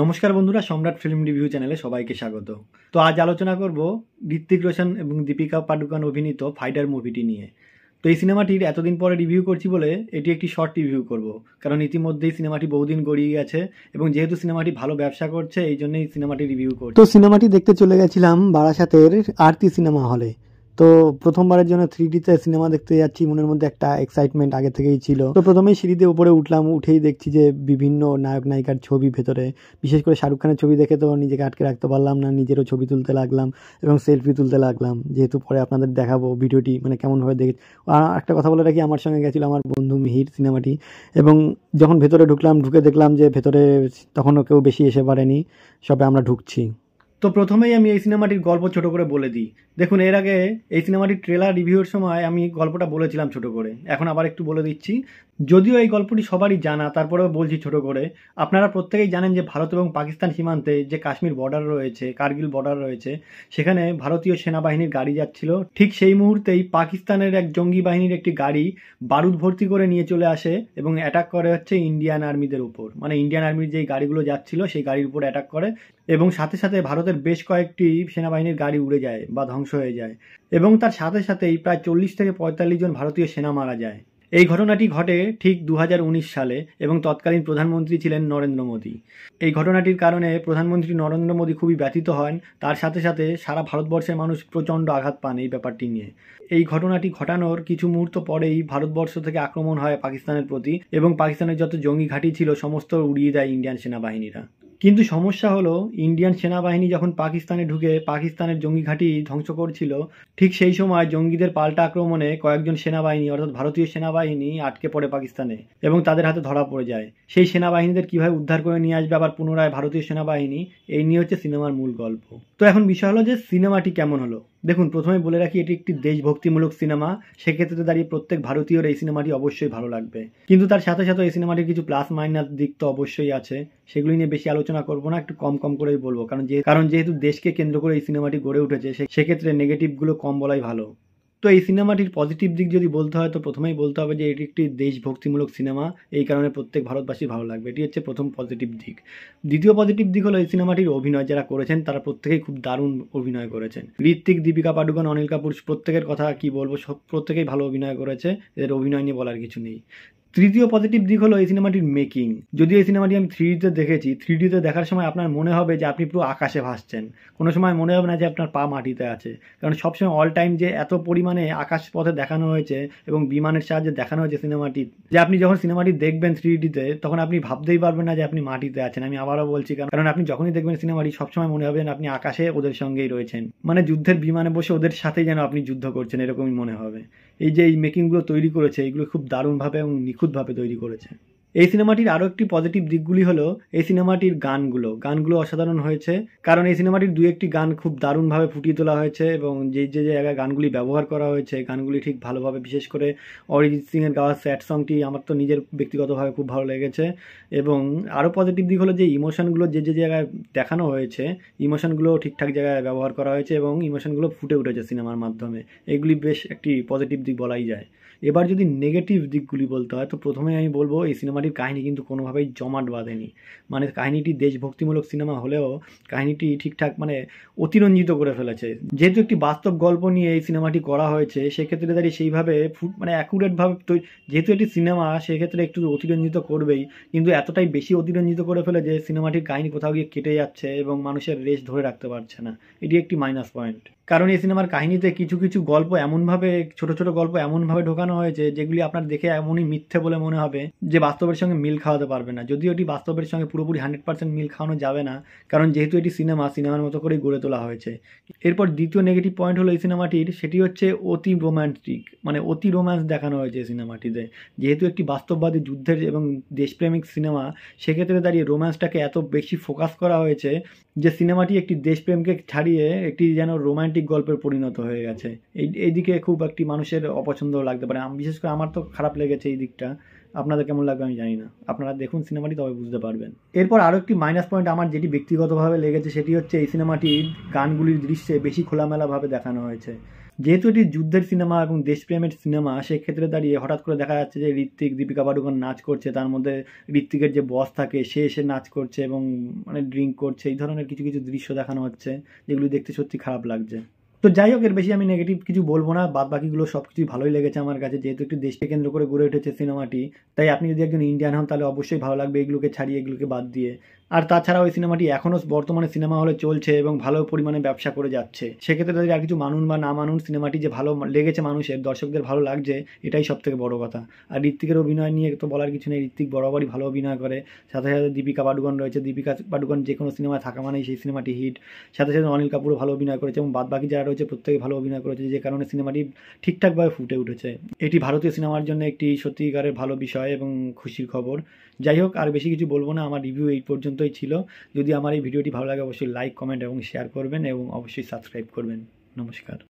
নমস্কার বন্ধুরা সম্রাট ফিল্ম রিভিউ চ্যানেলে সবাইকে স্বাগত তো আজ আলোচনা করব ঋত্বিক রোশন এবং দীপিকা পাডুকান অভিনীত ফাইটার মুভিটি নিয়ে তো এই সিনেমাটির এতদিন পরে রিভিউ করছি বলে এটি একটি শর্ট রিভিউ করব কারণ ইতিমধ্যেই সিনেমাটি বহুদিন গড়িয়ে গেছে এবং যেহেতু সিনেমাটি ভালো ব্যবসা করছে এই জন্যই সিনেমাটি রিভিউ করছি তো সিনেমাটি দেখতে চলে গেছিলাম বারাসাতের আরতি সিনেমা হলে তো প্রথমবারের জন্য থ্রি ডিতে সিনেমা দেখতে যাচ্ছি মনের মধ্যে একটা এক্সাইটমেন্ট আগে থেকেই ছিল তো প্রথমেই সিঁড়িতে উপরে উঠলাম উঠেই দেখছি যে বিভিন্ন নায়ক নায়িকার ছবি ভেতরে বিশেষ করে শাহরুখ খানের ছবি দেখে তো নিজেকে আটকে রাখতে পারলাম না নিজেরও ছবি তুলতে লাগলাম এবং সেলফি তুলতে লাগলাম যেহেতু পরে আপনাদের দেখাবো ভিডিওটি মানে কেমনভাবে দেখে আর একটা কথা বলে রাখি আমার সঙ্গে গেছিলো আমার বন্ধু মিহির সিনেমাটি এবং যখন ভেতরে ঢুকলাম ঢুকে দেখলাম যে ভেতরে তখনও কেউ বেশি এসে পারেনি সবে আমরা ঢুকছি তো প্রথমেই আমি এই সিনেমাটির গল্প ছোট করে বলে দিই দেখুন এর আগে এই সিনেমাটির ট্রেলার রিভিউর সময় আমি গল্পটা বলেছিলাম ছোট করে এখন আবার একটু বলে দিচ্ছি যদিও এই গল্পটি সবারই জানা তারপরেও বলছি ছোট করে আপনারা প্রত্যেকেই জানেন যে ভারত এবং পাকিস্তান সীমান্তে যে কাশ্মীর বর্ডার রয়েছে কার্গিল বর্ডার রয়েছে সেখানে ভারতীয় সেনাবাহিনীর গাড়ি যাচ্ছিল ঠিক সেই মুহূর্তেই পাকিস্তানের এক জঙ্গি বাহিনীর একটি গাড়ি বারুদ ভর্তি করে নিয়ে চলে আসে এবং অ্যাটাক করে হচ্ছে ইন্ডিয়ান আর্মিদের উপর মানে ইন্ডিয়ান আর্মির যেই গাড়িগুলো যাচ্ছিল সেই গাড়ির উপর অ্যাটাক করে এবং সাথে সাথে ভারতের বেশ কয়েকটি সেনাবাহিনীর গাড়ি উড়ে যায় বা ধ্বংস হয়ে যায় এবং তার সাথে সাথেই প্রায় চল্লিশ থেকে পঁয়তাল্লিশ জন ভারতীয় সেনা মারা যায় এই ঘটনাটি ঘটে ঠিক দু সালে এবং তৎকালীন প্রধানমন্ত্রী ছিলেন নরেন্দ্র মোদী এই ঘটনাটির কারণে প্রধানমন্ত্রী নরেন্দ্র মোদী খুবই ব্যথিত হন তার সাথে সাথে সারা ভারতবর্ষের মানুষ প্রচণ্ড আঘাত পান এই ব্যাপারটি নিয়ে এই ঘটনাটি ঘটানোর কিছু মুহূর্ত পরেই ভারতবর্ষ থেকে আক্রমণ হয় পাকিস্তানের প্রতি এবং পাকিস্তানের যত জঙ্গি ঘাঁটি ছিল সমস্ত উড়িয়ে দেয় ইন্ডিয়ান সেনাবাহিনীরা কিন্তু সমস্যা হলো ইন্ডিয়ান সেনাবাহিনী যখন পাকিস্তানে ঢুকে পাকিস্তানের জঙ্গি ঘাঁটি ধ্বংস করছিল ঠিক সেই সময় জঙ্গিদের পাল্টা আক্রমণে কয়েকজন সেনাবাহিনী অর্থাৎ ভারতীয় সেনাবাহিনী আটকে পড়ে পাকিস্তানে এবং তাদের হাতে ধরা পড়ে যায় সেই সেনাবাহিনীদের কিভাবে উদ্ধার করে নিয়ে আসবে আবার পুনরায় ভারতীয় সেনাবাহিনী এই নিয়ে হচ্ছে সিনেমার মূল গল্প তো এখন বিষয় হলো যে সিনেমাটি কেমন হলো দেখুন প্রথমে বলে রাখি এটি একটি দেশভক্তিমূলক সিনেমা সেক্ষেত্রে দাঁড়িয়ে প্রত্যেক ভারতীয়র এই সিনেমাটি অবশ্যই ভালো লাগবে কিন্তু তার সাথে সাথে এই সিনেমাটির কিছু প্লাস মাইনাস দিক তো অবশ্যই আছে সেগুলি নিয়ে বেশি আলোচনা করবো না একটু কম কম করেই বলবো কারণ যে কারণ যেহেতু দেশকে কেন্দ্র করে এই সিনেমাটি গড়ে উঠেছে সেক্ষেত্রে নেগেটিভগুলো কম বলাই ভালো তো এই সিনেমাটির পজিটিভ দিক যদি বলতে হয় তো প্রথমেই বলতে হবে যে এটি একটি দেশভক্তিমূলক সিনেমা এই কারণে প্রত্যেক ভারতবাসী ভালো লাগবে এটি হচ্ছে প্রথম পজিটিভ দিক দ্বিতীয় পজিটিভ দিক হলো এই সিনেমাটির অভিনয় যারা করেছেন তারা প্রত্যেকেই খুব দারুণ অভিনয় করেছেন ঋত্বিক দীপিকা পাডুকন অনিল কাপুর প্রত্যেকের কথা কি বলবো সব প্রত্যেকেই ভালো অভিনয় করেছে এদের অভিনয় নিয়ে বলার কিছু নেই তৃতীয় পজিটিভ দিক হলো এই সিনেমাটির মেকিং যদি এই সিনেমাটি আমি থ্রি ডিতে দেখেছি থ্রি ডিতে দেখার সময় আপনার মনে হবে যে আপনি পুরো আকাশে ভাসছেন কোনো সময় মনে হবে না যে আপনার পা মাটিতে আছে কারণ সবসময় অল টাইম যে এত পরিমাণে আকাশ পথে দেখানো হয়েছে এবং বিমানের সাহায্যে দেখানো হয়েছে সিনেমাটি যে আপনি যখন সিনেমাটি দেখবেন থ্রি ডিতে তখন আপনি ভাবতেই পারবেন না যে আপনি মাটিতে আছেন আমি আবারও বলছি কারণ আপনি যখনই দেখবেন সিনেমাটি সবসময় মনে যেন আপনি আকাশে ওদের সঙ্গেই রয়েছেন মানে যুদ্ধের বিমানে বসে ওদের সাথেই যেন আপনি যুদ্ধ করছেন এরকমই মনে হবে এই যে এই মেকিংগুলো তৈরি করেছে এগুলো খুব দারুণভাবে এবং নিখুঁতভাবে তৈরি করেছে এই সিনেমাটির আরও একটি পজিটিভ দিকগুলি হলো এই সিনেমাটির গানগুলো গানগুলো অসাধারণ হয়েছে কারণ এই সিনেমাটির দুই একটি গান খুব দারুণভাবে ফুটিয়ে তোলা হয়েছে এবং যে যে জায়গায় গানগুলি ব্যবহার করা হয়েছে গানগুলি ঠিক ভালোভাবে বিশেষ করে অরিজিৎ সিংয়ের গাওয়া স্যাড সংটি আমার তো নিজের ব্যক্তিগতভাবে খুব ভালো লেগেছে এবং আরও পজিটিভ দিক হলো যে ইমোশনগুলো যে যে জায়গায় দেখানো হয়েছে ইমোশনগুলো ঠিকঠাক জায়গায় ব্যবহার করা হয়েছে এবং ইমোশনগুলো ফুটে উঠেছে সিনেমার মাধ্যমে এগুলি বেশ একটি পজিটিভ দিক বলাই যায় এবার যদি নেগেটিভ দিকগুলি বলতে হয় তো প্রথমে আমি বলবো এই সিনেমাটির কাহিনী কিন্তু কোনোভাবেই জমাট বাঁধেনি মানে কাহিনীটি দেশভক্তিমূলক সিনেমা হলেও কাহিনীটি ঠিকঠাক মানে অতিরঞ্জিত করে ফেলেছে যেহেতু একটি বাস্তব গল্প নিয়ে এই সিনেমাটি করা হয়েছে সেক্ষেত্রে দাঁড়িয়ে সেইভাবে ফুট মানে অ্যাকুরেটভাবে যেহেতু এটি সিনেমা সেক্ষেত্রে একটু অতিরঞ্জিত করবেই কিন্তু এতটাই বেশি অতিরঞ্জিত করে ফেলে যে সিনেমাটির কাহিনী কোথাও গিয়ে কেটে যাচ্ছে এবং মানুষের রেশ ধরে রাখতে পারছে না এটি একটি মাইনাস পয়েন্ট কারণ এই সিনেমার কাহিনীতে কিছু কিছু গল্প এমনভাবে ছোট ছোট গল্প এমনভাবে ঢোকানো হয়েছে যেগুলি আপনার দেখে এমনই মিথ্যে বলে মনে হবে যে বাস্তবের সঙ্গে মিল খাওয়াতে পারবে না যদিও এটি বাস্তবের সঙ্গে পুরোপুরি হান্ড্রেড পার্সেন্ট মিল খাওয়ানো যাবে না কারণ যেহেতু এটি সিনেমা সিনেমার মতো করেই গড়ে তোলা হয়েছে এরপর দ্বিতীয় নেগেটিভ পয়েন্ট হলো এই সিনেমাটির সেটি হচ্ছে অতি রোম্যান্টিক মানে অতি রোম্যান্স দেখানো হয়েছে এই সিনেমাটিতে যেহেতু একটি বাস্তববাদী যুদ্ধের এবং দেশপ্রেমিক সিনেমা সেক্ষেত্রে দাঁড়িয়ে রোম্যান্সটাকে এত বেশি ফোকাস করা হয়েছে যে সিনেমাটি একটি দেশপ্রেমকে ছাড়িয়ে একটি যেন রোম্যান্টিক রোমান্টিক গল্পের পরিণত হয়ে গেছে এই এইদিকে খুব একটি মানুষের অপছন্দ লাগতে পারে বিশেষ করে আমার তো খারাপ লেগেছে এই দিকটা আপনাদের কেমন লাগবে আমি জানি না আপনারা দেখুন সিনেমাটি তবে বুঝতে পারবেন এরপর আরও একটি মাইনাস পয়েন্ট আমার যেটি ব্যক্তিগতভাবে লেগেছে সেটি হচ্ছে এই সিনেমাটির গানগুলির দৃশ্যে বেশি খোলামেলাভাবে দেখানো হয়েছে যেহেতু এটি যুদ্ধের সিনেমা এবং দেশপ্রেমের সিনেমা সেক্ষেত্রে দাঁড়িয়ে হঠাৎ করে দেখা যাচ্ছে যে ঋত্বিক দীপিকা পাডুকোন নাচ করছে তার মধ্যে ঋত্বিকের যে বস থাকে সে এসে নাচ করছে এবং মানে ড্রিঙ্ক করছে এই ধরনের কিছু কিছু দৃশ্য দেখানো হচ্ছে যেগুলি দেখতে সত্যি খারাপ লাগছে তো যাই হোক এর বেশি আমি নেগেটিভ কিছু বলবো না বাদ বাকিগুলো সব কিছুই ভালোই লেগেছে আমার কাছে যেহেতু একটি দেশকে কেন্দ্র করে গড়ে উঠেছে সিনেমাটি তাই আপনি যদি একজন ইন্ডিয়ান হন তাহলে অবশ্যই ভালো লাগবে এগুলোকে ছাড়িয়ে এগুলোকে বাদ দিয়ে আর তাছাড়া ওই সিনেমাটি এখনও বর্তমানে সিনেমা হলে চলছে এবং ভালো পরিমাণে ব্যবসা করে যাচ্ছে সেক্ষেত্রে তাদের আর কিছু মানুন বা না মানুন সিনেমাটি যে ভালো লেগেছে মানুষের দর্শকদের ভালো লাগছে এটাই সব থেকে বড়ো কথা আর ঋত্বিকের অভিনয় নিয়ে তো বলার কিছু নেই ঋত্বিক বরাবরই ভালো অভিনয় করে সাথে সাথে দীপিকা পাডুকন রয়েছে দীপিকা পাডুকন যে কোনো সিনেমায় থাকা মানেই সেই সিনেমাটি হিট সাথে সাথে অনিল কাপুরও ভালো অভিনয় করেছে এবং বাদবাকি যারা রয়েছে প্রত্যেকে ভালো অভিনয় করেছে যে কারণে সিনেমাটি ঠিকঠাকভাবে ফুটে উঠেছে এটি ভারতীয় সিনেমার জন্য একটি সত্যিকারের ভালো বিষয় এবং খুশির খবর যাই হোক আর বেশি কিছু বলবো না আমার রিভিউ এই পর্যন্ত পর্যন্তই ছিল যদি আমার এই ভিডিওটি ভালো লাগে অবশ্যই লাইক কমেন্ট এবং শেয়ার করবেন এবং অবশ্যই সাবস্ক্রাইব করবেন নমস্কার